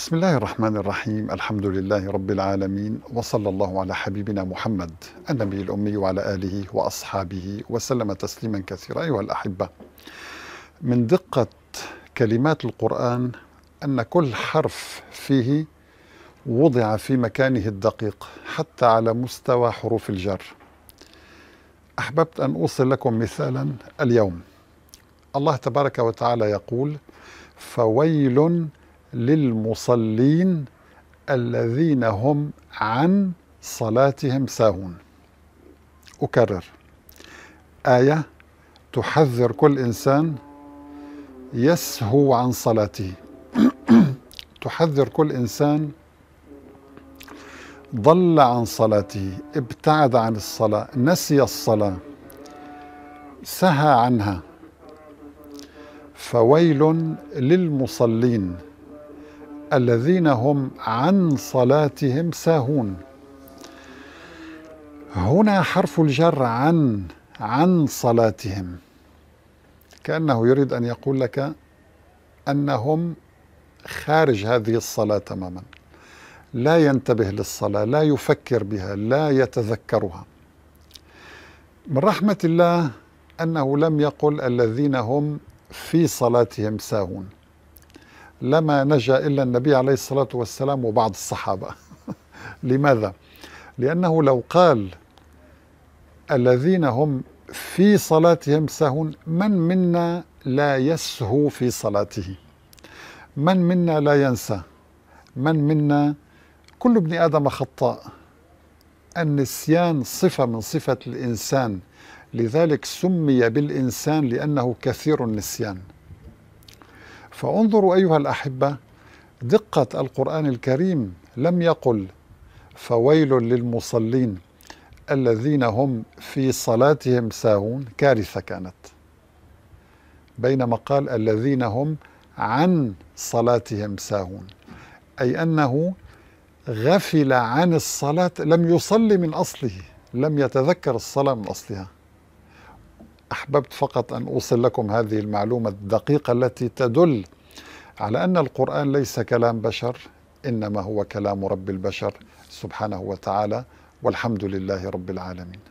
بسم الله الرحمن الرحيم الحمد لله رب العالمين وصلى الله على حبيبنا محمد النبي الأمي وعلى آله وأصحابه وسلم تسليما كثيرا أيها الأحبة من دقة كلمات القرآن أن كل حرف فيه وضع في مكانه الدقيق حتى على مستوى حروف الجر أحببت أن أوصل لكم مثالا اليوم الله تبارك وتعالى يقول فويل للمصلين الذين هم عن صلاتهم ساهون أكرر آية تحذر كل إنسان يسهو عن صلاته تحذر كل إنسان ضل عن صلاته ابتعد عن الصلاة نسي الصلاة سهى عنها فويل للمصلين الذين هم عن صلاتهم ساهون هنا حرف الجر عن عن صلاتهم كأنه يريد أن يقول لك أنهم خارج هذه الصلاة تماما لا ينتبه للصلاة لا يفكر بها لا يتذكرها من رحمة الله أنه لم يقل الذين هم في صلاتهم ساهون لما نجا إلا النبي عليه الصلاة والسلام وبعض الصحابة لماذا؟ لأنه لو قال الذين هم في صلاتهم سهون من منا لا يسهو في صلاته من منا لا ينسى من منا كل ابن آدم خطاء النسيان صفة من صفة الإنسان لذلك سمي بالإنسان لأنه كثير النسيان فانظروا أيها الأحبة دقة القرآن الكريم لم يقل فويل للمصلين الذين هم في صلاتهم ساهون كارثة كانت بينما قال الذين هم عن صلاتهم ساهون أي أنه غفل عن الصلاة لم يصلي من أصله لم يتذكر الصلاة من أصلها احببت فقط ان اوصل لكم هذه المعلومه الدقيقه التي تدل على ان القران ليس كلام بشر انما هو كلام رب البشر سبحانه وتعالى والحمد لله رب العالمين